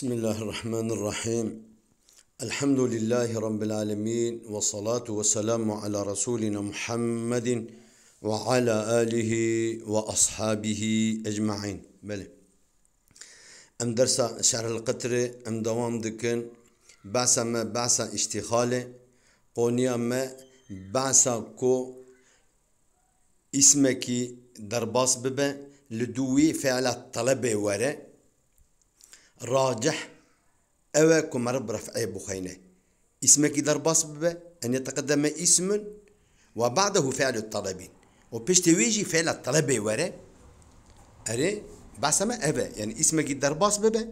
Bismillahirrahmanirrahim. Elhamdülillahi Rabbil alemin. Ve salatu ve selamu ala Resulina Muhammedin ve ala alihi ve ashabihi ecma'in. Beli. Em dersa şerhel katri em devam dikin. Ba'sa me ba'sa iştihale. Qoniya me ba'sa ko ismeki derbas bibe. Liduvi fe'la talebe vere. راجح أو كما رب رفعي بخينه اسمك ضرب ببا أن يتقدم اسم وبعده فعل الطلبين وبيش تويجي فعل الطلبي وراء أري ما أبا يعني اسمك ضرب ببا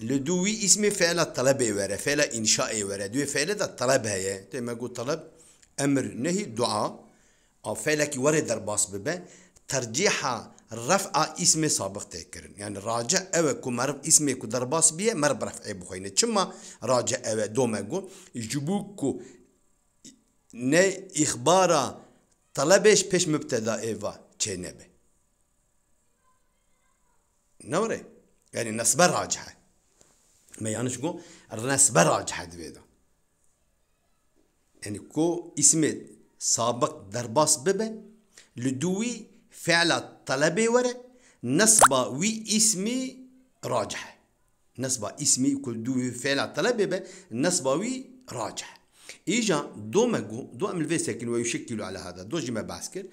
لدوي اسم فعل الطلبي وراء فعل إنشاء وراء دوي فعل الطلب هيا طيب ما قلت طلب أمر نهي دعاء أو فعلك وراء ضرب ببا ترجيحها رفع اسم سابق تكرن يعني راجع او كو مرف اسم كو درباس بيه مرف رفع بخينة چما راجع او دوما قو جبوك كو نه اخبارا طلبش پیش مبتدا ايوا چه نبه نوري يعني نسبة راجحة ما يعنيش قو نسبة راجحة دويدا يعني كو اسم سابق درباس ببه لدوي فعل طلبة ورا نصب نصبة واسمي راجح نصب اسمي كل دو فعل طلبة به نصب وي راجح إيجا دومجو دو أم الفي ساكن ويشكلوا على هذا دو جيما باسكر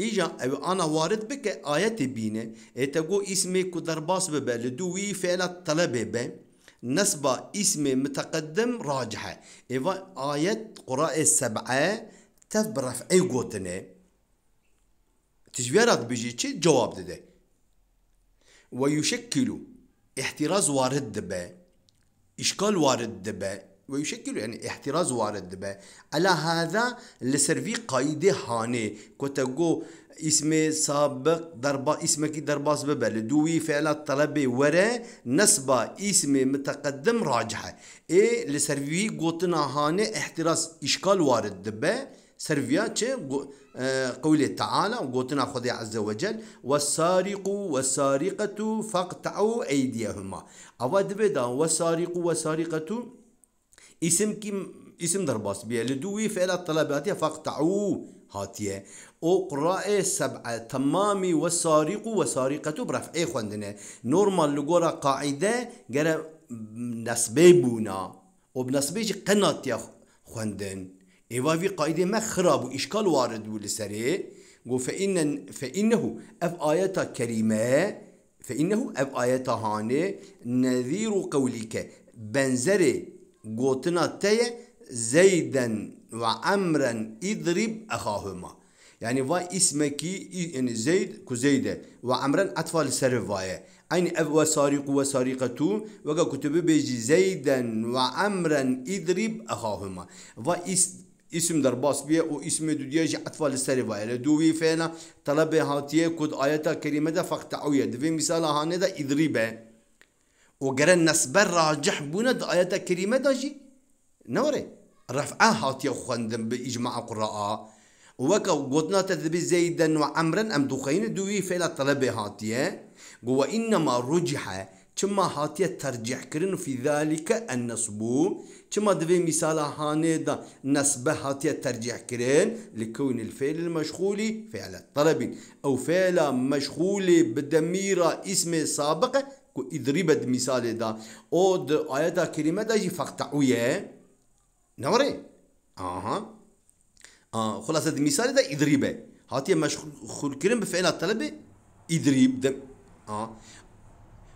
إيجا أو أنا وارد بك آيات بينة تقو اسمي كدرباس ببا لدوي فعل الطلبة به نصب اسم متقدم راجحة ايوا آيات قراءة سبعة تف اي قوتنه تجويرات بيجيتشي جواب دده ويشكل احتراز وارد دبا إشكال وارد دبا ويشكل يعني احتراز وارد دبا على هذا لسرفي قايدة هاني كتقو اسم سابق ضربة اسمك ضرباس سببه دوي فعل الطلب ورا نسبة اسم متقدم راجحة اي لسرفي قوتنا هاني احتراز إشكال وارد دبا سرفيا تشي قوله تعالى وقوتنا خذي عز وجل والسارق والسارقة فاقطعوا أيديهما أود بدا والسارق والسارقة اسم كم اسم درباس بيه لدوي فعل الطلبات فاقطعوا هاتيه او قراءة سبعة تمامي والسارق وسارقة برفعي خواندنا نورمال لقورا قاعدة قرا نسبي بونا وبنسبيش قنات يا خواندن ايوا في قاعده ما خراب واشكال وارد ولسري فإن فإنه أف ايات كريمة فإنه أف ايات هاني نذير قولك بنزري قوتنا تي زيدا وعمرا اضرب أخاهما يعني واي اسمك يعني زيد كزيدة وعمرا أطفال سر واي اين أف وسارق وسارقة وقا كتب بيجي زيدا وعمرا اضرب أخاهما واي اسم در باس بيه و اسم دو دوديج اطفال السريفا الى دوي فينا طلب هاتيه كود ايتا كريمه ده فقطعويه دفي مثال هانه ده ادريبه وقرا نسبة راجح بونا ده ايتا كريمه ده جي نوري رفعه هاتيه خندم باجماع قراءه وكا قدنا تذبي زيدا وعمرا ام دخين دوي فينا طلب هاتيه إنما رجحه كما چما ترجح كرن في ذلك ذلكکە كما بوو مثال هاني دا هاانێدا نسبە ترجح كرن لكون الفعل المشغول فعل طلب أو فعل مشغول بدميرة اسم سابق كو إضربت مثال دا أو دا آية دا كلمة دا جي فقطعوية نوري آها آه خلاصة دا مثال دا إضربة هاتية مشغول كرن بفعل طلب إضرب دم آه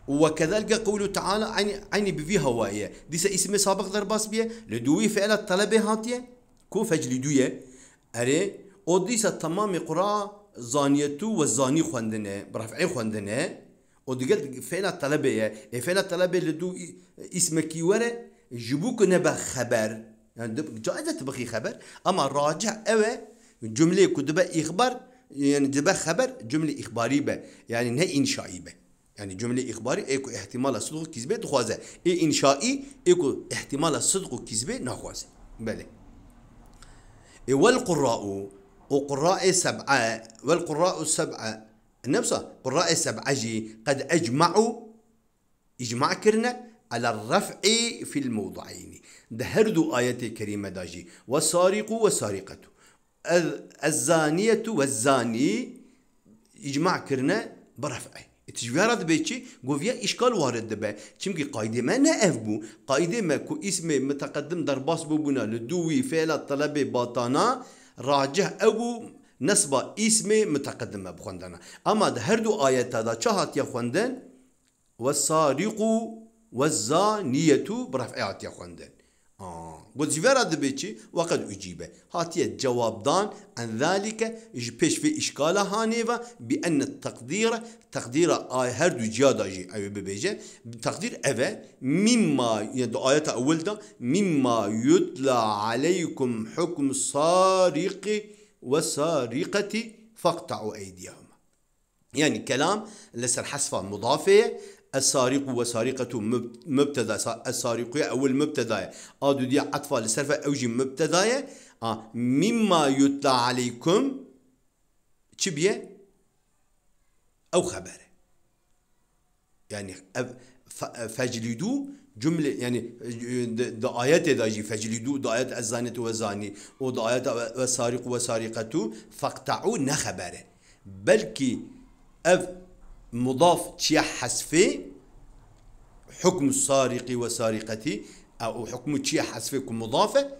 وكذلك قول تعالى عيني عيني بفي هواية ديس اسم سابق ضرباس بيه لدوي فعل الطلب هاتية كو فجل دوية أري او ديس تمام قراءة زانيتو وزاني خواندنه برفعي خواندنه او ديگل فعل الطلب يا إيه فعل الطلب لدو اسم كي ورا جبوك نبا خبر يعني جائزة تبخي خبر اما راجع او جملة كدبا اخبار يعني دبا خبر جملة اخباري اخبارية يعني نه انشائية يعني جمله اخباري إيكو احتمال صدق كذبه تخوازه اي انشائي إيكو احتمال صدق كذبه نخوازه إي والقراء وقراء سبعة والقراء السبعة نفسه قراء سبعة جي قد أجمعوا إجماع كرنا على الرفع في الموضعين دهردو آية كريمة داجي والسارق والسارقة الزانية والزاني إجماع كرنا برفعه تجویرات به چی؟ گویا اشکال وارد به چون که قایده ما نه اف بو قایده ما کو اسم متقدم در باس بو بنا لدوی فعل طلب باطانا راجه او نسب اسم متقدم بخوندن اما ده هر دو آیت دا چه هاتیه خوندن والسارق والزانیه برفعه هاتیه خوندن آه. وزيفرا دبيتشي وقد أجيب الجواب دان عن ذلك جبش في إشكالة هانيفا بأن التقدير تقدير آي هردو جيادا جي أي ببيجة تقدير أفا مما يعني آية أول دا مما يتلى عليكم حكم السارق والسارقة فاقطعوا أيديهما يعني كلام لسر حسفة مضافية السارق وسارقة مبتدا السارق أو المبتدا آدو دي عطفة لسرفة أوجي مبتدا آه، مما يتلى عليكم تشبيه أو خبر يعني فجلدو جمله يعني د آیت جي فجلدو د آیت وزاني زانت السارق وسارقة و د آیت و مضاف تشيح حسفي حكم السارق وسارقتي او حكم تشيح حسفي كم مضافه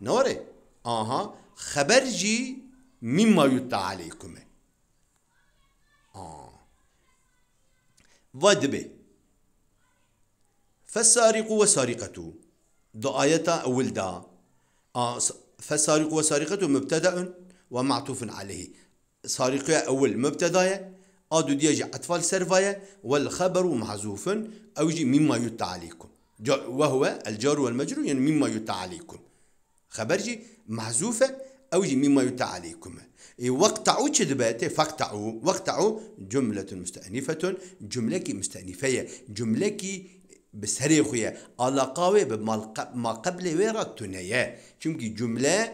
نوري اها خبرجي مما يتع عليكم اه ضدبه فالسارق وسارقته دو أولدا آية أول دا آه فالسارق وسارقته مبتدأ ومعطوف عليه سارق أول مبتدأ ادو ديجي اطفال سيرفايا والخبر محذوف او جي مما يتى عليكم وهو الجار والمجرور يعني مما يتى عليكم خبرجي محذوفه او جي مما يتى عليكم وقتعوا كذباته فاقتعوا وقتعوا جملة مستأنفة جملة كي جملة كي بسري خويا بما ما قبل ويرا تنيا چونكي جملة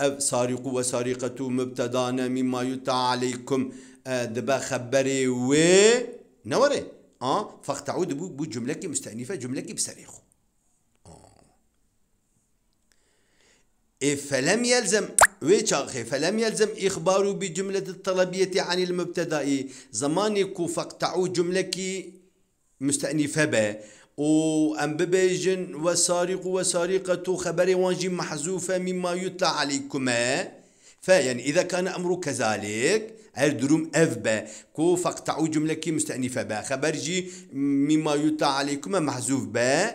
أب سارق وسارقة مبتدانا مما يتعليكم عليكم دبا خبري و نوري اه فاقتعود تعود بو, بو جمله كي مستأنفه جمله كي بسريخو آه. إيه، فلم يلزم ويتشاخي فلم يلزم اخبارو بجملة الطلبية عن المبتدأ زماني كوفق تعو جملة كي مستأنفة به أم ببيجن وسارق وسارقة خبري وانجي محذوفة مما يطلع عليكما فيعني إذا كان أمر كذلك دروم اف با كو فقطعوا جملة كي مستأنفة با خبرجي مما يطلع عليكما محذوف با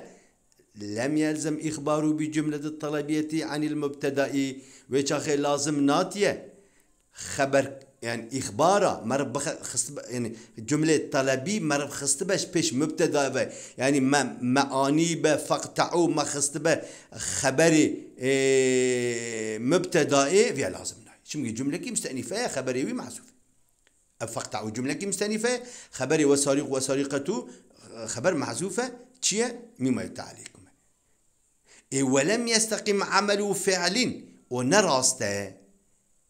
لم يلزم إخباره بجملة الطلبية عن المبتدأ ويتشاخي لازم ناتية خبر يعني إخباره مرب خست يعني جملة طلبي مرب خست باش بيش مبتدا با يعني ما معاني با فقطعوا ما خست با خبري إيه مبتدائي فيها لازم شمي جملة كي مستأنفة خبري ومعزوف أفقطع جملة كي مستأنفة خبري وسارق وسارقة خبر معزوفة تشيا مما يتعليكم إيه ولم يستقم عمل فعل ونراسته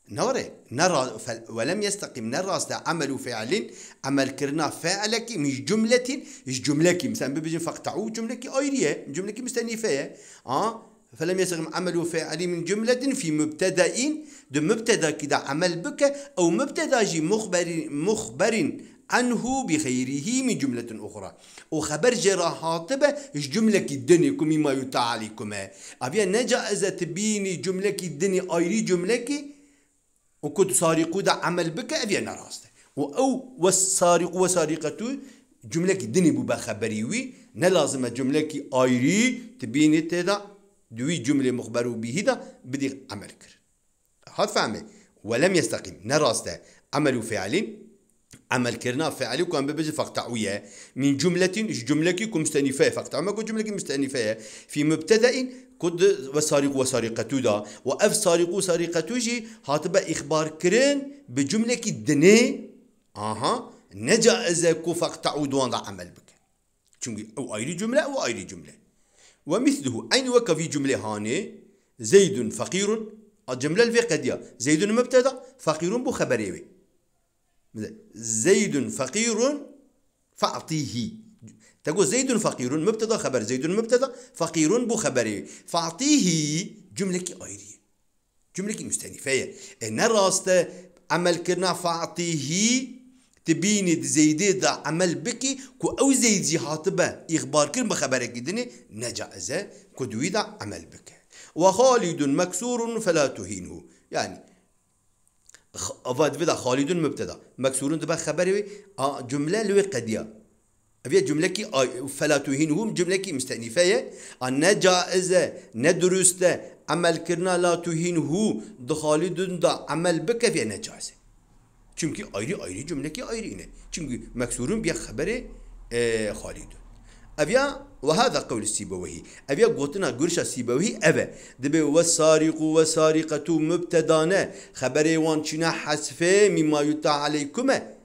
نوري نرى ولم يستقم نراس عمل فعل عمل كرنا فعلك مش جملة مش جملة مثلا بيجي فقطعوا جملة جملة أيرية جملة مستأنفة اه فلم يسغم عمل فاعل من جملة في مبتدأ دو مبتدأ كده عمل بك أو مبتدأ جي مخبر مخبر عنه بخيره من جملة أخرى وخبر جرى هاطبة جملة كدني كمي ما يتعاليكما أبيا نجا إذا تبيني جملة كدني أيري جملة كي وكنت سارقو دا عمل بك أبيا نراسته وأو والسارق وسارقته جملة كدني ببا خبريوي نلازم جملة كي أيري تبيني تدا دوي جمله مخبر دا بدي عمل كر هاد فهمه ولم يستقيم نراسته عمل فعل عمل كرنا فعل وكان ببجي فقطعوية من جملة جملة كي مستأنفة فقطع ما كو جملة كي مستأنفة في مبتدأ كد وسارق وسارقة دا وأف سارق وسارقة جي هاتبا إخبار كرن بجملة كي دني أها نجا إذا كو فقط دوان عمل بك چونكي أو أيري جملة أو أيري جملة ومثله أين وك في جملة هاني زيد فقير الجملة الفقدية زيد مبتدا فقير بخبري زيد فقير فأعطيه تقول زيد فقير مبتدا خبر زيد مبتدا فقير بخبري فأعطيه جملة كي آيرية جملة كي مستنفية إن راست عمل كنا فأعطيه تبيني زيدي دا عمل بكي كو او زيد زي هاتبه اخبار كر بخبره كدني نجائزه كو دوي دا عمل بك وخالد مكسور فلا تهينه يعني افاد خالد مبتدا مكسور دبا خبر جمله لو قديا ابي جمله كي فلا تهينهم جمله كي مستأنفه ان جائزه ندرسته عمل كرنا لا تهينه دخالد دا عمل بك في نجازه Çünkü ayrı ayrı cümleki ayrı ine. Çünkü meksurun bir haberi e, halidu. Evya ve hâzâ kavlu sîbevehi. Evya gotuna gürşa sîbevehi eve. Dibe ve sâriku ve sârikatu mübtedâne. Haberi van çine hasfe mimma yutta aleykume.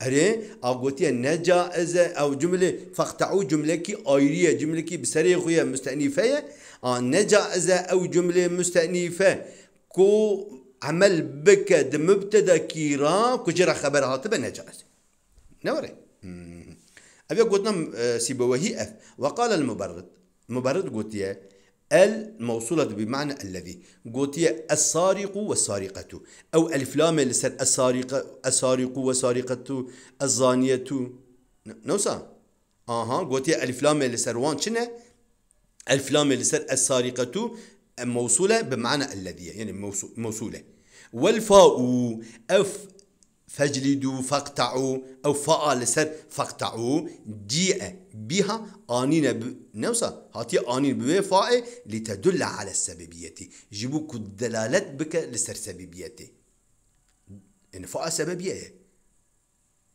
Ere avgotiye necaize ev cümle fakta'u cümleki ayrıya cümleki biseri huya müstenifeye. Necaize ev cümle müstenife. Ko عمل بك مبتدا كيرا كجرا خبر هاتب نجاز نوري أبي قلنا سيبويه أف وقال المبرد المبرد قلت يا الموصولة بمعنى الذي قلت يا السارق والسارقة أو الفلام لسر السارق السارق وسارقة الزانية نوسا أها قلت يا الفلام لسر وان شنو الفلام لسر السارقة موصولة بمعنى الذي يعني موصولة والفاء أف فجلدوا فاقطعوا أو فاء لسر فاقطعوا جيء بها آنين نوسا هاتي آنين بها فاء لتدل على السببية جيبوك الدلالات بك لسر سببيتي يعني فاء سببية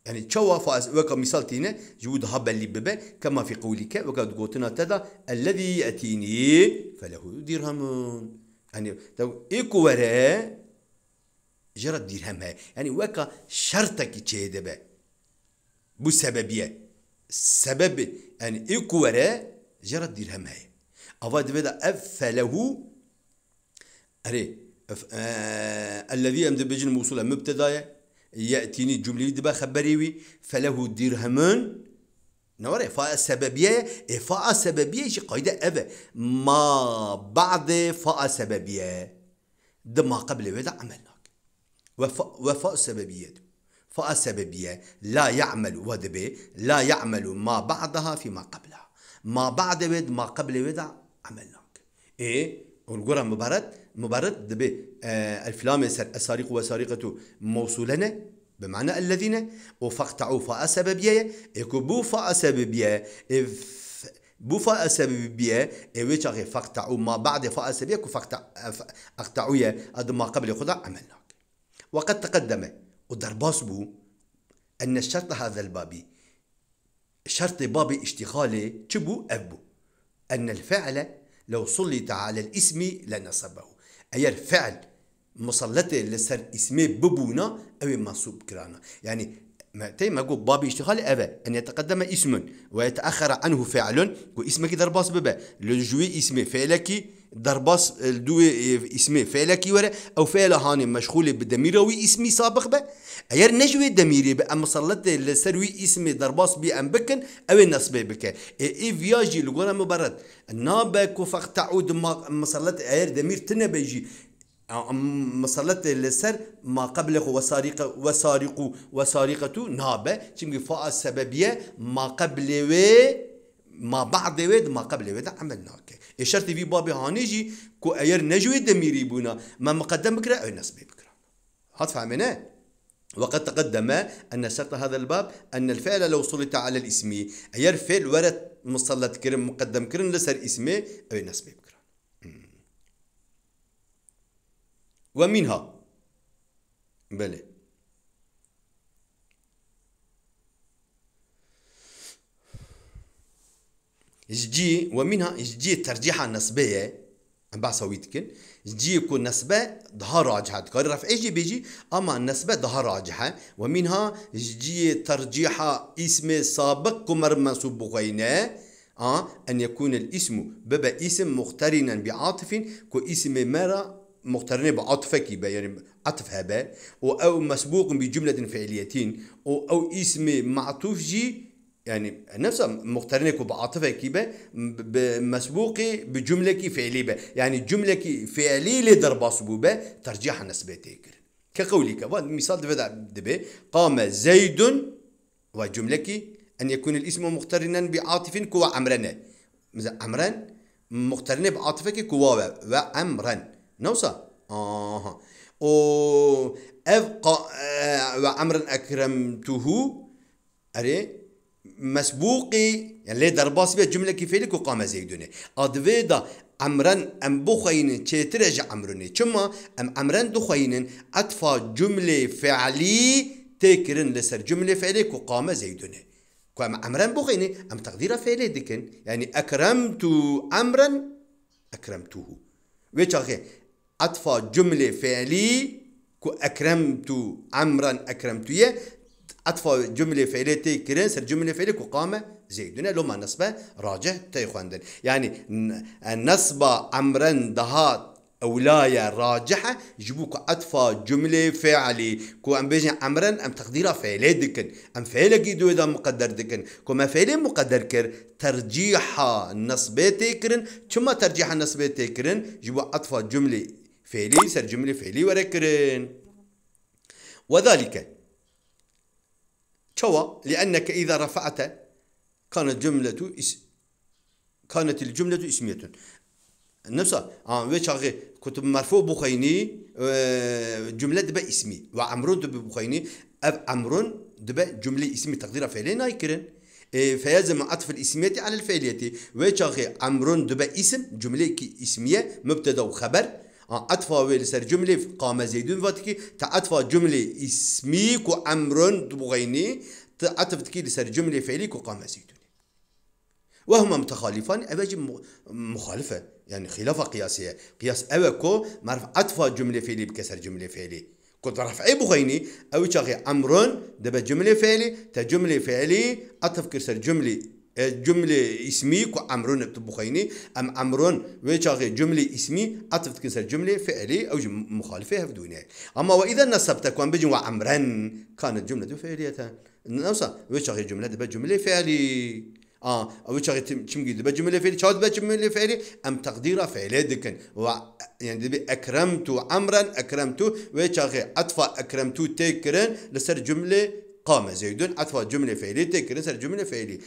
يعني تشوا فاز وكا مثال تينا جود هبا اللي ببا كما في قولك وكا تقوتنا تدا الذي يأتيني فله درهم يعني تو إيكو وراء جرد درهم يعني وكا شرطك تشي با بسببية سبب يعني إيكو وراء جرد درهم هاي أفا أفاد بدا أفله أري أف... آه... الذي أمد بجن موصولة مبتداية يأتيني جملة دبا خبريوي فله درهمون نورا فاء سببية فاء سببية شي قايدة أبا ما بعد فاء سببية دما قبل ودا عملناك وفاء, وفاء سببية فاء سببية لا يعمل ودبي لا يعمل ما بعدها فيما قبلها ما بعد ود ما قبل ودا عملناك إيه والقرى مبارد مبارد دب آه، الفلام السارق وسارقة موصولنا بمعنى الذين وفقطعوا فاء سببية اكو بو فا سببية بو فاء سببية اوي تشاغي فقطعوا ما بعد فاء سببية كو فقطع اقطعوا ما قبل خدا عملناك وقد تقدم ودرباس بو أن الشرط هذا البابي شرط بابي اشتغاله تبو أبو أن الفعل لو سلط على الاسم لنصبه اگر فعل مسلط لسر اسم ببونا او منصوب كرانا يعني ما تي ما قول بابي اشتغال أبا أن يتقدم اسم ويتأخر عنه فعل واسمك ضرباس ببا جوي اسم فعلك درباس الدو اسمه فعلا كي او فعلا هاني مشغول بدميروي اسمي سابق به اير نجوي دميري بقى مصلت لسروي اسمي درباس بي ام بكن او نصبه بك اي فياجي لغونا مبرد نابك وفق تعود مصلت اير دمير تنبيجي مصلت لسر ما قبله وسارق وسارق وسارقة نابا تمي فاء السببية ما قبله ما بعد ما قبل قبله عملناك شرطي في بابي هانيجي كو اير نجوي دميري بونا ما مقدم بكرا او نصبي بكرا هات فهمنا وقد تقدم أن شرط هذا الباب أن الفعل لو سلط على الاسم أير فعل ورد مسلط كرم مقدم كرم لسر اسمي أو نصبي بكرا ومنها بلي جي ومنها جي ترجيحة نسبية بقى سويت كن جي يكون نسبة ظهر راجحة تكرر رفع جي بيجي أما النسبة ظهر راجحة ومنها جي ترجيحة اسم سابق كمر منصوب بغينا آه أن يكون الاسم ببا اسم مقترنا بعاطف كو اسم مرة مقترنة بعاطفة كيبا يعني عطف هبا أو مسبوق بجملة فعلية أو, أو اسم معطوف جي يعني نفسها مقترنة بعاطفة كيبة مسبوقة بجملة كي فعلية يعني جملة كي فعلية لدربا سبوبة ترجيح نسبة تكر كقولك مثال دفع دبي قام زيد وجملة كي أن يكون الاسم مقترنا بعاطف كوا عمرنا عمران مقترنة بعاطفة كي كوا وعمران نوصا آه أو أبقى قا آه، وعمرا أكرمته أري مسبوقي يعني لي درباس بيت جمله كيفيلك وقام زيدوني ادفيدا عمران ام بوخين تشترج عمرني كما ام عمران دخين اطفى جمله فعلي تكرن لسر جمله فعلي وقام زيدوني كما عمران بوخين ام تقدير فعلي دكن يعني اكرمت عمرا اكرمته ويتشاغي اطفى جمله فعلي كو اكرمت عمرا اكرمتيه أطفى جملة فعلية تي كرين سر جملة فعلية وقام زيدنا لما يعني نصب راجع تيخواندن يعني نصب أمرا دهات ولاية راجحة جبوك أطفى جملة فعلي كو أم بيجي أمرا أم تقديرها فعلي دكن أم فعلي قيدو إذا مقدر دكن كو ما فعلي مقدر كر ترجيحة نصبي تيكرن ثم ترجيحة نصبي تيكرن جبو أطفى جملة فعلي سر جملة فعلي وركرن وذلك توا لأنك إذا رفعت كانت جملة اس كانت الجملة اسمية نفسها آه، عن وجه كنت مرفوع بخيني آه، جملة دبا اسمي وعمرون دبا بخيني عمرون دبا جملة اسمي تقديرها فعليا نايكرن آه، فيلزم عطف الاسمية على الفعلية وجه عمرون دبا اسم جملة اسمية مبتدا وخبر آه، ویل سر جملة قام زيدون فاتكي تعطفى جملة اسميك وعمرون بغيني تعطف تكي سر جملة فعليك قام زيدون وهما متخالفان أباجي مخالفة يعني خلافة قياسية قياس أبكو معرف اتفا جملة فعلي بكسر جملة فعلي كنت رفعي بغيني أو شاغي عمرون دبا جملة فعلي تا جملة فعلي أطف كسر جملة اه، جملة اسمي كو أمرون بتبخيني أم أمرون ويشاغي جملة اسمي عطفت كسر جملة فعلي أو جم مخالفة هفدوني أما وإذا نصبت كوان بجن وعمرا كانت جملة فعلية نوصا ويشاغي جملة دبا جملة فعلي اه او شغي تم دبا جملة فعلي شاو دبا جملة فعلي أم تقدير فعلية دكن و يعني دبي أكرمت عمرا أكرمت ويشاغي أطفى أكرمت تكرن لسر جملة قام زيد عطف جملة فعلية تكرس الجملة فعلية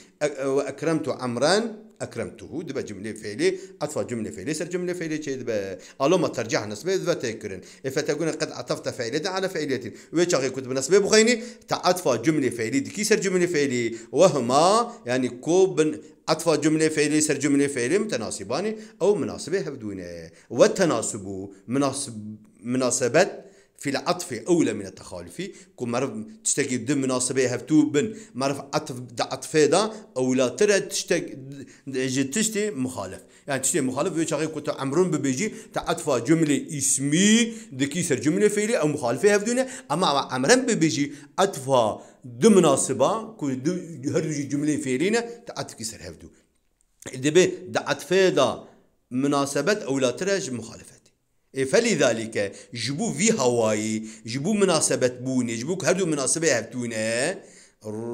وأكرمت عمران أكرمته دبا جملة فعلية عطف جملة فعلية سر جملة فعلية شيء دبا ألو ما ترجع نسبة دبا تكرن فتقول قد عطفت فعلية على فعلية ويتشغي كتب نسبة بخيني تعطف جملة فعلية كي سر جملة فعلية وهما يعني كوب عطف جملة فعلية سر جملة فعلية متناسباني أو مناسبة هبدونة والتناسب مناسب مناسبات في العطف اولى من التخالف كون مرف تشتكي دم ناصبيها في توبن معرف عطف عطف دا اولى ترى تشتكي تشتي مخالف يعني تشتي مخالف يشتغل كنت عمرون ببيجي تعطف جمله اسمي دكيسر جمله فعلي او مخالفه في اما عمران ببيجي عطف دم ناصبا كون هرجي جمله فعلينا تعطف كيسر هفدو دبي عطف دا مناسبة أو لا مخالفة فلذلك جبو في هواي جبو مناسبة بوني جبو هدو مناسبة هفتونة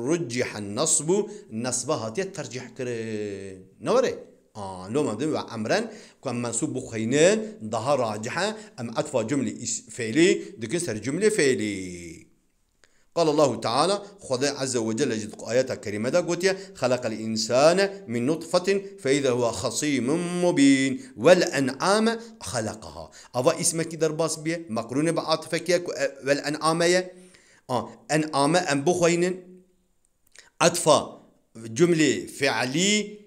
رجح النصب نصبها ترجح كره نوري آه لو ما بدنا أمرا كان منصوب بخينان ظهر راجحة أم أطفى جملة فعلي دكن سر جملة فعلي قال الله تعالى خدا عز وجل يجد آيات كريمة قوتيا خلق الإنسان من نطفة فإذا هو خصيم مبين والأنعام خلقها أفا اسمك كدر باس بيه مقرون بعاطفك والأنعام آه أنعام أنبو أطفى جملة فعلي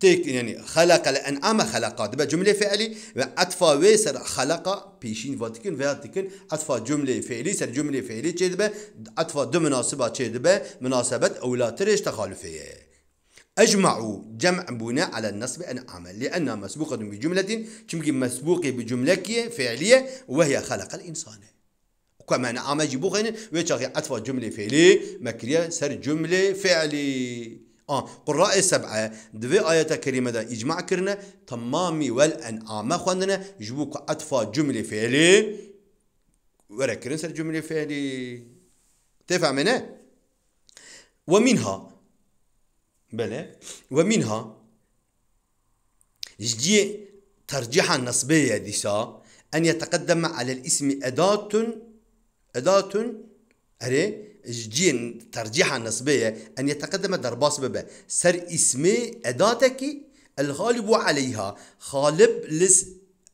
تيك يعني خلق الانعام خلق دابا جمله فعلي اطفى ويسر خلق بيشين فاتكن فاتكن اطفى جمله فعلي سر جمله فعلي تشي دابا عطفا دو مناسبه تشي دابا مناسبه اولى تريش تخالفيه أجمعوا جمع بناء على النصب أنعام لأنها مسبوقة بجملة تمكن مسبوقة بجملة فعلية وهي خلق الإنسان كما نعم يجيبوها ويتشاغي اطفى جملة فعلي مكرية سر جملة فعلي آه قراء سبعة دو آية كريمة دا إجمع كرنا تمامي والأنعام خواندنا جبوك عطفة جملة فعلي ورا كرن سر جملة فعلي منه ومنها بلى ومنها جدي ترجيح النصبية ديسا أن يتقدم على الاسم أداة أداة أري جين ترجيحا نسبية أن يتقدم درباس ببا سر اسمي أداتك الغالب عليها خالب لس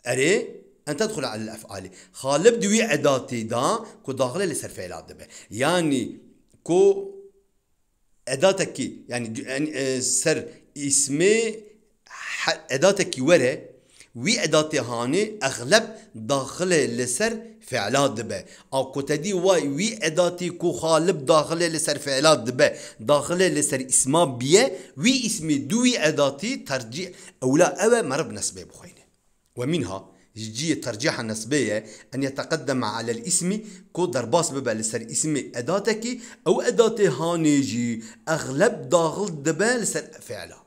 أري أن تدخل على الأفعال خالب دوي أداتي دا كو داخل لسر فعلات دبا يعني كو أداتك يعني, يعني، آه، سر اسمي أداتك وره وی اداتی هانی اغلب داخل لسر فعلات دبه او کتدی وای وی اداتی کو خالب داخل لسر فعلات دبه داخل لسر اسما بیه وی اسم دوی اداتی ترجیح اولا او مرب نسبه بخوینه ومنها جي ترجيح النسبية أن يتقدم على الاسم كو درباس ببا لسر اسم أداتك أو أداتي هانيجي أغلب داخل دبا لسر فعله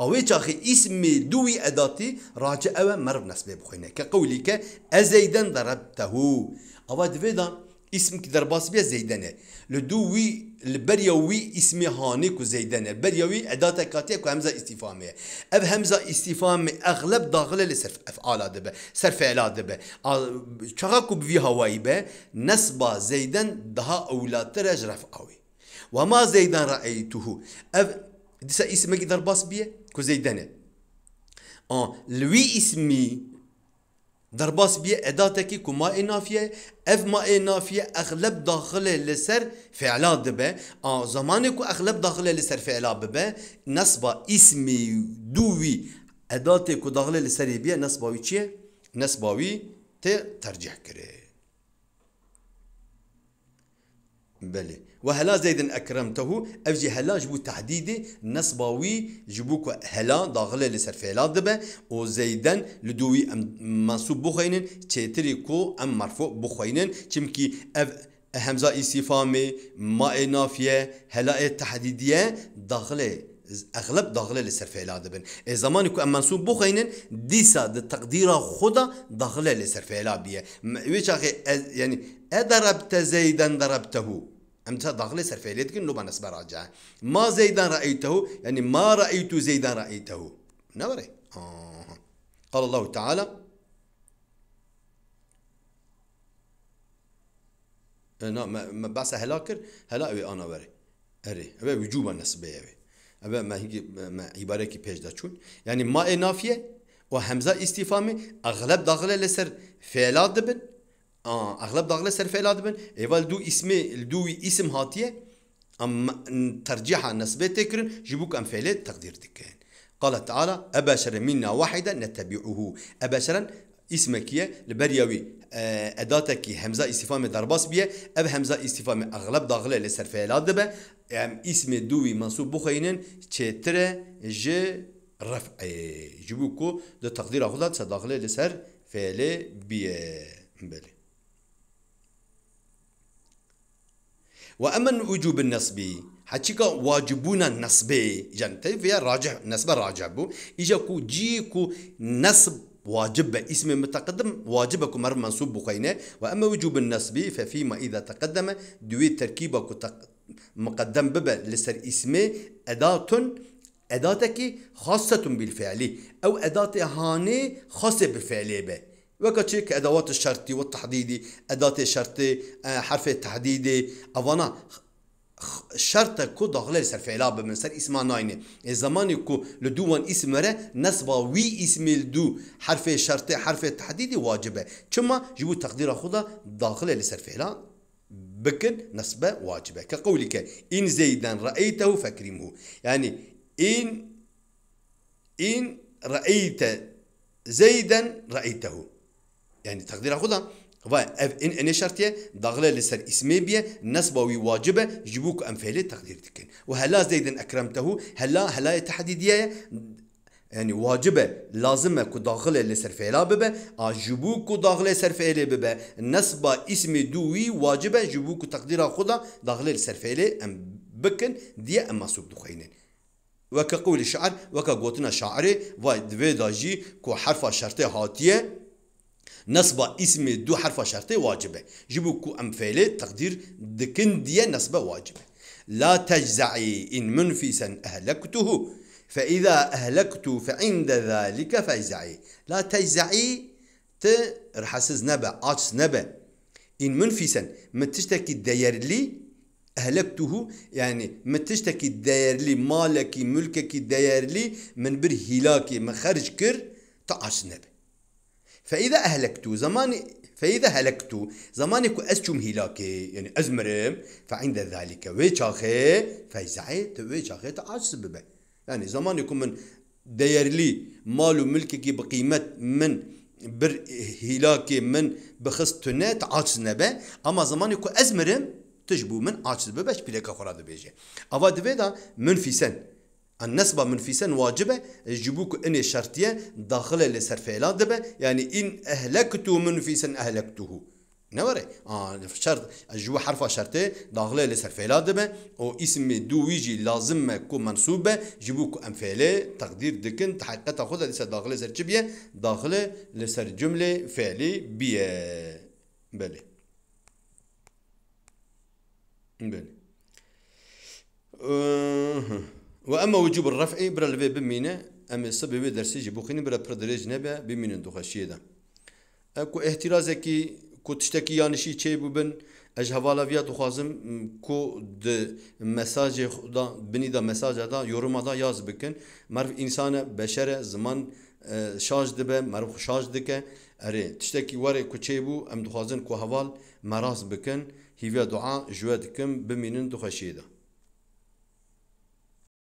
اوي چاخي اسم دوي اداتي راجع او مرب نسبه بخوينه كقولي ك ازيدن ضربته او دفيدا اسم كي درباس بيه زيدنه لدوي البريوي اسم هاني كو زيدنه البريوي اداتا كاتيه كو همزه استفهاميه اب همزه استفهام اغلب داخل لصرف افعال دبه صرف اعلاد دبه چاغا كو بي هواي به نسبه زيدن دها اولاد ترج رفعوي وما زيدن رايته اب دسا اسمك درباس بيه کۆزەیدەنێت لوی ئیسمی دەرباس بیە ئەداتێکی کو ماێ نافە ئەف ماێ نافە ئەخلب داخلێ لەسەر فعلا دبێ زمانێک و ئەخلب داخلێ لەسەر فعلا ببێ نسبە ئیسمی دووی ئەداتێک و داخلێ لەسەری بیە نسباوی چیە؟ نسباوی تێ تەرجەح کرێ بله و هلا بلي وهلا زيد اكرمته جی هلا جبو تحديدي جبو کو هلا داخل لسر لسرفيلا دبه وزيدا لدوي ام منصوب بخينن کو ام مرفوع بخينن چمکی اف همزا استفامه ما نافيه هلا تحديديه داخل اغلب داخل لسر لسرفيلا دبن زماني كو منصوب بخينن ديسا د تقدير خدا داخل لسر لسرفيلا بيه ويش اخي يعني اضربت زيدا ضربته أمتى داخل سرفيلة لكن نوبا نسبة راجعة ما زيدان رأيته يعني ما رأيت زيدان رأيته نوري آه. قال الله تعالى أنا آه، ما بس هلاكر هلا أبي أنا بري أري أبي وجوب النسبة أبي أبي ما هي ما عبارة كي بيج داشون يعني ما إنافية وهمزة استفهامي أغلب داخل لسر فعلات دبن اه اغلب داغله صرف الى دبن ايفال دو اسمي دو اسم هاتيه ام ترجيحا نسبه تكرن جيبوك ام فعل تقدير تكين قال تعالى أبشر منا واحدا نتبعه أبشرا اسمك يا البريوي آه، أداتك همزة استفهام درباس بيه أب همزة استفهام أغلب داخله لسرفه لادبه أم اسم دوي منصوب بخينن تشتر ج رفع جيبوكو ده تقدير أخذت صداخله لسر فعل بيه بلي وأما وجوب النصب حتشيك واجبونا النصبي جان تيفيا راجح نصب راجع بو إجاكو جيكو نصب واجب اسم متقدم واجبك مر منصوب بقينه وأما وجوب النصب ففيما إذا تقدم دوي تركيبك مقدم ببه لسر اسمي أداة أداتك خاصة بالفعل أو أداة هاني خاصة بالفعل به وكتشيك أدوات الشرطي والتحديدي أدوات الشرطي حرف التحديدي أفانا شرط كو داخل سر فعلا بمن سر اسم ناين الزمان كو لدوان اسم ره نسبة وي اسم دو حرف شرط حرف تحديد واجبه كما جبو تقدير خدا داخل سر فعلا بكن نسبة واجبة كقولك إن زيدا رأيته فكرمه يعني إن إن رأيت زيدا رأيته يعني تقدير خدا و اف ان ان شرطيه داخله لسر اسمي بيه نسبه وي واجبه جبوك ام فعل تقدير تكن وهلا زيد اكرمته هلا هلا تحديديه يعني واجبه لازمه كو داخله لسر فعل ببه اجبوك كو داخله سر فعل ببه نسبه اسمي دوي واجبه جبوك تقدير خدا داخله لسر فعل ام بكن دي ام مسوب دخينين وكقول الشعر وكقوتنا شاعري فيداجي كو حرف شرطي هاتيه نصب اسم دو حرف شرطي واجبه جيبو كو امثله تقدير دكن دي نصب واجبه لا تجزعي ان منفسا اهلكته فاذا اهلكت فعند ذلك فاجزعي لا تجزعي ت رحسز نبا اتس نبا ان منفسا ما تشتكي داير لي أهلكته يعني ما تشتكي داير لي مالك ملكك داير لي من بر هلاكي مخرج كر تعاش نبي فإذا أهلكت زمان فإذا هلكت زمانك أسجم هلاكي يعني أزمرم فعند ذلك ويشاخي فيزعيت ويشاخي تعسببه يعني زمان يكون من داير لي مال وملكك بقيمة من بر هلاكي من بخستنات به أما زمان يكون أزمرم تجبو من عاصبه باش بلاك خراد بيجي أفاد بيدا من في سن النسبة من فيسن واجبة جبوك إني شرطية داخل لسرفيلا دبة يعني إن أهلكتو من فيسن أهلكته نوري آه شرط الجو حرف شرطي داخل لسرفيلا دبة أو اسم دو ويجي لازم كو منصوبة جبوك أنفعلي تقدير دكن تحقق تاخذها لسر داخل لسر جبية داخل لسر جملة فعلي بيا بلي بلي أه. Ve ama vücub raf'i bira leve bimine em sebebi dersi bukhini bira predirec nebe biminin duha şiyeden. E, ku ihtirazeki ku tişteki yanışı çey bu bin ez havalaviya duhazım ku de mesajı da bini da mesaja da yoruma da yaz bikin. Marv insana beşere zaman e, şarj dibe merv şarj dike erê tiştekî warê ku bu em duhazın ku haval meraz bikin hîviya dua ji we dikim bimînin du